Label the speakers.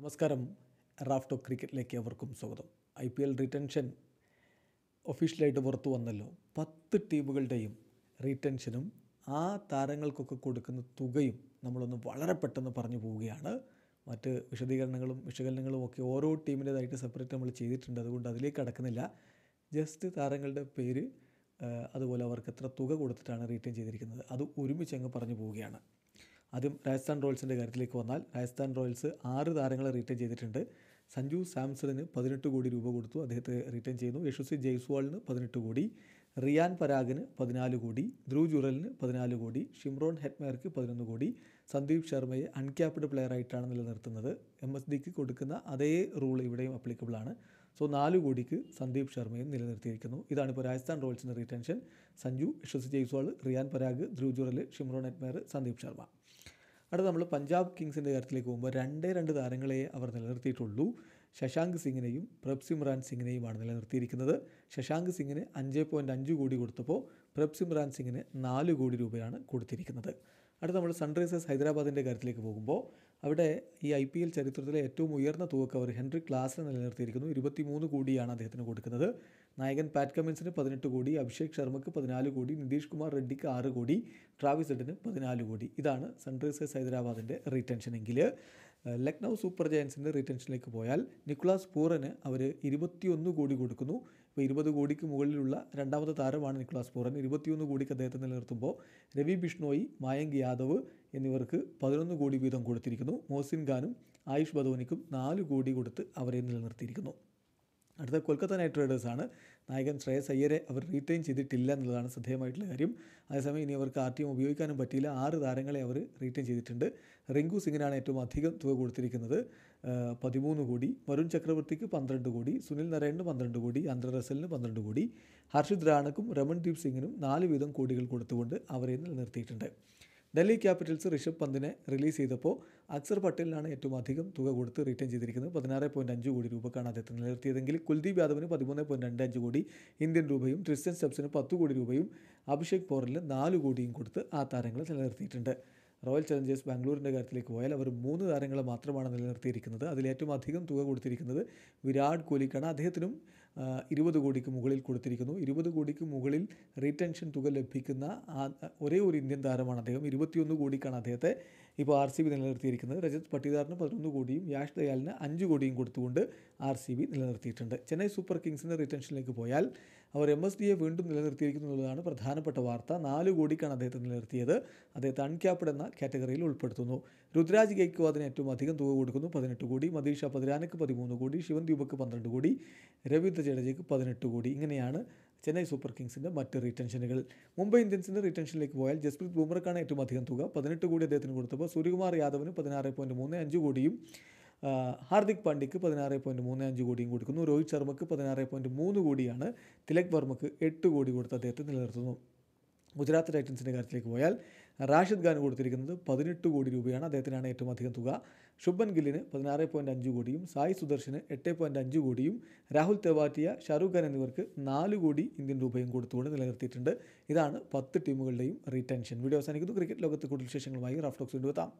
Speaker 1: നമസ്കാരം റാഫ്റ്റോ ക്രിക്കറ്റിലേക്ക് അവർക്കും സ്വാഗതം ഐ പി എൽ റിട്ടൻഷൻ ഒഫീഷ്യലായിട്ട് പുറത്തു വന്നല്ലോ പത്ത് ടീമുകളുടെയും റിട്ടൻഷനും ആ താരങ്ങൾക്കൊക്കെ കൊടുക്കുന്ന തുകയും നമ്മളൊന്ന് വളരെ പെട്ടെന്ന് പറഞ്ഞു പോവുകയാണ് മറ്റ് വിശദീകരണങ്ങളും വിശകലനങ്ങളും ഒക്കെ ഓരോ ടീമിൻ്റെതായിട്ട് സെപ്പറേറ്റ് നമ്മൾ ചെയ്തിട്ടുണ്ട് അതുകൊണ്ട് അതിലേക്ക് കടക്കുന്നില്ല ജസ്റ്റ് താരങ്ങളുടെ പേര് അതുപോലെ അവർക്ക് എത്ര തുക കൊടുത്തിട്ടാണ് റീറ്റേൺ ചെയ്തിരിക്കുന്നത് അത് ഒരുമിച്ച് അങ്ങ് പറഞ്ഞു പോവുകയാണ് ആദ്യം രാജസ്ഥാൻ റോയൽസിൻ്റെ കാര്യത്തിലേക്ക് വന്നാൽ രാജസ്ഥാൻ റോയൽസ് ആറ് താരങ്ങളെ റീറ്റേൺ ചെയ്തിട്ടുണ്ട് സഞ്ജു സാംസണിന് പതിനെട്ട് കോടി രൂപ കൊടുത്തു അദ്ദേഹത്തെ റീറ്റേൺ ചെയ്യുന്നു യശസ്വി ജയ്സ്വാളിന് പതിനെട്ട് കോടി റിയാൻ പരാഗിന് പതിനാല് കോടി ധ്രുവ് ജുറലിന് പതിനാല് കോടി ഷിംറോൺ ഹെറ്റ്മേർക്ക് പതിനൊന്ന് കോടി സന്ദീപ് ശർമ്മയെ അൺക്യാപ്ഡ് പ്ലെയറായിട്ടാണ് നിലനിർത്തുന്നത് എം എസ് ഡിക്ക് കൊടുക്കുന്ന അതേ റൂൾ ഇവിടെയും അപ്ലിക്കബിളാണ് സോ നാല് കോടിക്ക് സന്ദീപ് ശർമ്മയും നിലനിർത്തിയിരിക്കുന്നു ഇതാണ് ഇപ്പോൾ Rajasthan റോയൽസിൻ്റെ retention Sanju Yashasvi Jaiswal Riyan Parag Dhruv Jurel Shimron Hetmyer Sandeep Sharma അടുത്ത നമ്മൾ പഞ്ചാബ് കിങ്സിൻ്റെ കാര്യത്തിലേക്ക് പോകുമ്പോൾ രണ്ടേ രണ്ട് താരങ്ങളെ അവർ നിലനിർത്തിയിട്ടുള്ളൂ ശശാങ്ക് സിംഗിനെയും പ്രഭ് സിമ്രാൻ സിംഗിനെയുമാണ് നിലനിർത്തിയിരിക്കുന്നത് ശശാങ്ക് സിംഗിന് അഞ്ച് പോയിൻറ്റ് അഞ്ച് കോടി കൊടുത്തപ്പോൾ പ്രഭ് സിമ്രാൻ സിംഗിന് നാല് കോടി രൂപയാണ് കൊടുത്തിരിക്കുന്നത് അടുത്ത നമ്മൾ സൺറൈസേഴ്സ് ഹൈദരാബാദിൻ്റെ കാര്യത്തിലേക്ക് പോകുമ്പോൾ അവിടെ ഈ ഐ പി എൽ ചരിത്രത്തിലെ ഏറ്റവും ഉയർന്ന തുക കവർ ഹെൻറി ക്ലാസിനെ നിലനിർത്തിയിരിക്കുന്നു ഇരുപത്തിമൂന്ന് കോടിയാണ് അദ്ദേഹത്തിന് കൊടുക്കുന്നത് നായകൻ പാറ്റ് കമ്മിൻസിന് പതിനെട്ട് കോടി അഭിഷേക് ശർമ്മക്ക് പതിനാല് കോടി നിതീഷ് കുമാർ റെഡ്ഡിക്ക് ആറ് കോടി ട്രാവിസ് ഹെഡിന് പതിനാല് കോടി ഇതാണ് സൺറൈസേഴ്സ് ഹൈദരാബാദിൻ്റെ റീറ്റൻഷൻ എങ്കിൽ ലക്നൗ സൂപ്പർ ജയൻസിൻ്റെ റിട്ടൻഷനിലേക്ക് പോയാൽ നിക്കുളാസ് പൂറന് അവർ ഇരുപത്തിയൊന്ന് കോടി കൊടുക്കുന്നു ഇപ്പോൾ ഇരുപത് കോടിക്ക് മുകളിലുള്ള രണ്ടാമത്തെ താരമാണ് നിക്കുളാസ് പൂറൻ ഇരുപത്തിയൊന്ന് കോടിക്ക് അദ്ദേഹത്തെ നിലനിർത്തുമ്പോൾ രവി ബിഷ്ണോയി മായങ്ക് യാദവ് എന്നിവർക്ക് പതിനൊന്ന് കോടി വീതം കൊടുത്തിരിക്കുന്നു മോഹസിൻ ഖാനും ആയുഷ് ബദോനിക്കും നാല് കോടി കൊടുത്ത് അവരെ നിലനിർത്തിയിരിക്കുന്നു അടുത്ത കൊൽക്കത്ത നൈറ്റ് റൈഡേഴ്സാണ് നായകൻ ശ്രേയസ് അയ്യരെ അവർ റീറ്റെയിൻ ചെയ്തിട്ടില്ല എന്നുള്ളതാണ് ശ്രദ്ധേയമായിട്ടുള്ള കാര്യം അതേസമയം ഇനി അവർക്ക് ആർ ടീം ഉപയോഗിക്കാനും പറ്റിയില്ല ആറ് താരങ്ങളെ അവർ റീറ്റെയിൻ ചെയ്തിട്ടുണ്ട് റിങ്കു സിംഗിനാണ് ഏറ്റവും അധികം തുക കൊടുത്തിരിക്കുന്നത് പതിമൂന്ന് കോടി വരുൺ ചക്രവർത്തിക്ക് പന്ത്രണ്ട് കോടി സുനിൽ നാരായണിന് പന്ത്രണ്ട് കോടി അന്ത്ര റസലിന് പന്ത്രണ്ട് കോടി ഹർഷിത് റാണക്കും രമൺദീപ് സിംഗിനും നാല് വീതം കോടികൾ കൊടുത്തുകൊണ്ട് അവരെ നിലനിർത്തിയിട്ടുണ്ട് ഡൽഹി ക്യാപിറ്റൽസ് ഋഷഭ് പന്തിനെ റിലീസ് ചെയ്തപ്പോൾ അക്സർ പട്ടേലിനാണ് ഏറ്റവും അധികം തുക കൊടുത്ത് റിട്ടേൺ ചെയ്തിരിക്കുന്നത് പതിനാറ് പോയിൻറ്റ് അഞ്ച് കോടി രൂപക്കാണ് അദ്ദേഹത്തെ നിലനിർത്തിയതെങ്കിൽ കുൽദീപ് യാദവിന് പതിമൂന്ന് പോയിൻറ്റ് രണ്ട് അഞ്ച് കോടി ഇന്ത്യൻ രൂപയും ക്രിസ്ത്യൻ സ്റ്റെപ്സിന് പത്ത് കോടി രൂപയും അഭിഷേക് പോറലിന് നാല് കോടിയും കൊടുത്ത് ആ താരങ്ങളെ നിലനിർത്തിയിട്ടുണ്ട് റോയൽ ചലഞ്ചേഴ്സ് ബാംഗ്ലൂരിൻ്റെ കാര്യത്തിലേക്ക് പോയാൽ അവർ മൂന്ന് താരങ്ങളെ മാത്രമാണ് നിലനിർത്തിയിരിക്കുന്നത് അതിലേറ്റവും അധികം തുക കൊടുത്തിരിക്കുന്നത് വിരാട് കോഹ്ലിക്കാണ് അദ്ദേഹത്തിനും ഇരുപത് കോടിക്ക് മുകളിൽ കൊടുത്തിരിക്കുന്നു ഇരുപത് കോടിക്ക് മുകളിൽ റീടെൻഷൻ തുക ലഭിക്കുന്ന ഒരേ ഒരു ഇന്ത്യൻ താരമാണ് അദ്ദേഹം ഇരുപത്തിയൊന്ന് കോടിക്കാണ് അദ്ദേഹത്തെ ഇപ്പോൾ ആർ സി ബി നിലനിർത്തിയിരിക്കുന്നത് രജത് പട്ടിദാറിന് പതിനൊന്ന് കോടിയും യാഷ് ദയാലിന് അഞ്ച് കോടിയും കൊടുത്തുകൊണ്ട് ആർ സി ബി നിലനിർത്തിയിട്ടുണ്ട് ചെന്നൈ സൂപ്പർ കിങ്സിൻ്റെ റീടെൻഷനിലേക്ക് പോയാൽ അവർ എം എസ് ഡിയെ വീണ്ടും നിലനിർത്തിയിരിക്കുന്നു എന്നുള്ളതാണ് പ്രധാനപ്പെട്ട വാർത്ത നാല് കോടിക്കാണ് അദ്ദേഹത്തെ നിലനിർത്തിയത് അദ്ദേഹത്തെ അൺക്യാപ്ഡ് എന്ന കാറ്റഗറിയിൽ ഉൾപ്പെടുത്തുന്നു രുദ്രാജ് ഗേക്കു അതിന് ഏറ്റവും അധികം തുക കൊടുക്കുന്നു പതിനെട്ട് കോടി മദീഷ പതിരാനക്ക് പതിമൂന്ന് കോടി ശിവൻ ദീപക്ക് പന്ത്രണ്ട് കോടി രവീന്ദ്ര ജഡേജയ്ക്ക് പതിനെട്ട് കോടി ഇങ്ങനെയാണ് ചെന്നൈ സൂപ്പർ കിങ്സിൻ്റെ മറ്റ് റിട്ടൻഷനുകൾ മുംബൈ ഇന്ത്യൻസിൻ്റെ റിട്ടൻഷനിലേക്ക് പോയാൽ ജസ്പ്രീത് ബുംറക്കാണ് ഏറ്റവും അധികം തുക പതിനെട്ട് കോടി അദ്ദേഹത്തിന് കൊടുത്തപ്പോൾ സൂര്യകുമാർ യാദവിന് പതിനാറ് പോയിൻറ്റ് മൂന്ന് അഞ്ച് കോടിയും ഹാർദിക് പാണ്ഡ്യയ്ക്ക് പതിനാറ് പോയിൻറ്റ് മൂന്ന് അഞ്ച് കോടിയും കൊടുക്കുന്നു രോഹിത് ശർമ്മയ്ക്ക് പതിനാറ് പോയിൻറ്റ് മൂന്ന് കോടിയാണ് തിലക് വർമ്മയ്ക്ക് എട്ട് കോടി കൊടുത്ത് അദ്ദേഹത്തെ നിലനിർത്തുന്നു ഗുജറാത്ത് ടൈറ്റൻസിൻ്റെ കാര്യത്തിലേക്ക് പോയാൽ റാഷിദ് ഖാൻ കൊടുത്തിരിക്കുന്നത് പതിനെട്ട് കോടി രൂപയാണ് അദ്ദേഹത്തിനാണ് ഏറ്റവും അധികം തുക ശുഭൻ ഗില്ലിന് പതിനാറ് പോയിൻറ്റ് അഞ്ച് കോടിയും സായി സുദർശന് എട്ട് പോയിൻറ്റ് അഞ്ച് കോടിയും രാഹുൽ തെവാറ്റിയ ഷാറുഖ് ഖാൻ എന്നിവർക്ക് നാല് കോടി ഇന്ത്യൻ രൂപയും കൊടുത്തുകൊണ്ട് നിലനിർത്തിയിട്ടുണ്ട് ഇതാണ് പത്ത് ടീമുകളുടെയും റീടെൻഷൻ വീഡിയോ അവസാനിക്കുന്നു ക്രിക്കറ്റ് ലോകത്ത് കൂടുതൽ വിശേഷങ്ങളുമായി റഫ്ലോക്സ് കൊണ്ടുവെത്താം